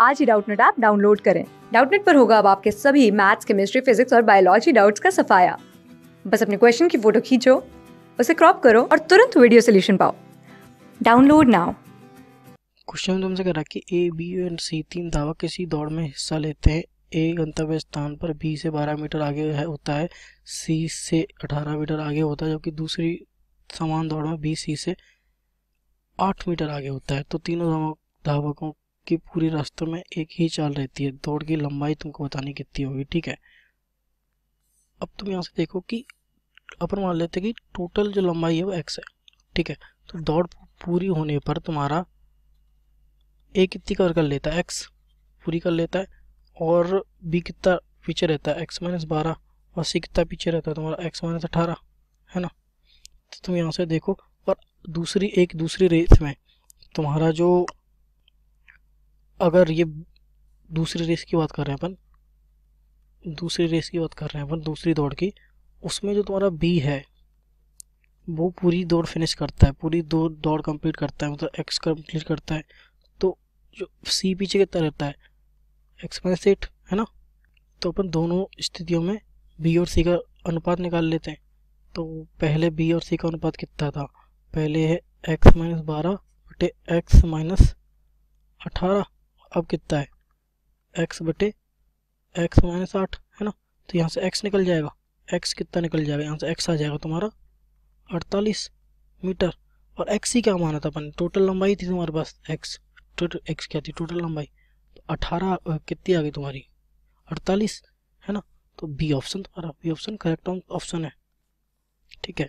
आज ही Doubtnet app download करें डाउटनेट पर होगा अब आपके सभी मैथ्स केमिस्ट्री फिजिक्स और बायोलॉजी डाउट्स का सफाया बस अपने क्वेश्चन की फोटो खींचो उसे क्रॉप करो और तुरंत वीडियो सोल्यूशन पाओ डाउनलोड नाउ क्वेश्चन तुमसे कह रहा है कि ए बी एंड सी तीन धावक किसी दौड़ में हिस्सा लेते हैं ए गंतव्य स्थान पर बी से 12 मीटर आगे है होता है सी से 18 मीटर आगे होता है जबकि दूसरी समान दौड़ में बी सी से 8 मीटर आगे होता है तो तीनों धावकों कि पूरे रास्ते में एक ही चाल रहती है दौड़ की लंबाई तुमको बतानी कितनी होगी ठीक है अब तुम यहाँ से देखो कि अपन मान लेते कि टोटल जो लंबाई है वो एक्स है ठीक है तो दौड़ पूरी होने पर तुम्हारा ए कितनी कवर कर लेता है एक्स पूरी कर लेता है और बी कितना पीछे रहता है एक्स माइनस बारह और सी कितना पीछे रहता है तुम्हारा एक्स माइनस अठारह है ना तो तुम यहाँ से देखो और दूसरी एक दूसरी रेस में तुम्हारा जो अगर ये दूसरी रेस की बात कर रहे हैं अपन दूसरी रेस की बात कर रहे हैं अपन दूसरी दौड़ की उसमें जो तुम्हारा बी है वो पूरी दौड़ फिनिश करता है पूरी दो दौड़ कंप्लीट करता है मतलब एक्स कंप्लीट करता है तो जो सी पीछे कितना रहता है एक्स माइनस एट है ना तो अपन दोनों स्थितियों में बी और सी का अनुपात निकाल लेते हैं तो पहले बी और सी का अनुपात कितना था पहले है एक्स माइनस बारह बटे एक्स माइनस अठारह अब कितना है एक्स बटे एक्स माइनस आठ है ना तो यहाँ से एक्स निकल जाएगा एक्स कितना निकल जाएगा यहाँ से एक्स आ जाएगा तुम्हारा अड़तालीस मीटर और एक्स ही क्या माना था अपन टोटल लंबाई थी तुम्हारे पास एक्स टोटल एक्स क्या थी टोटल लंबाई तो अठारह कितनी आ गई तुम्हारी अड़तालीस है ना तो बी ऑप्शन तुम्हारा बी ऑप्शन करेक्ट ऑप्शन है ठीक है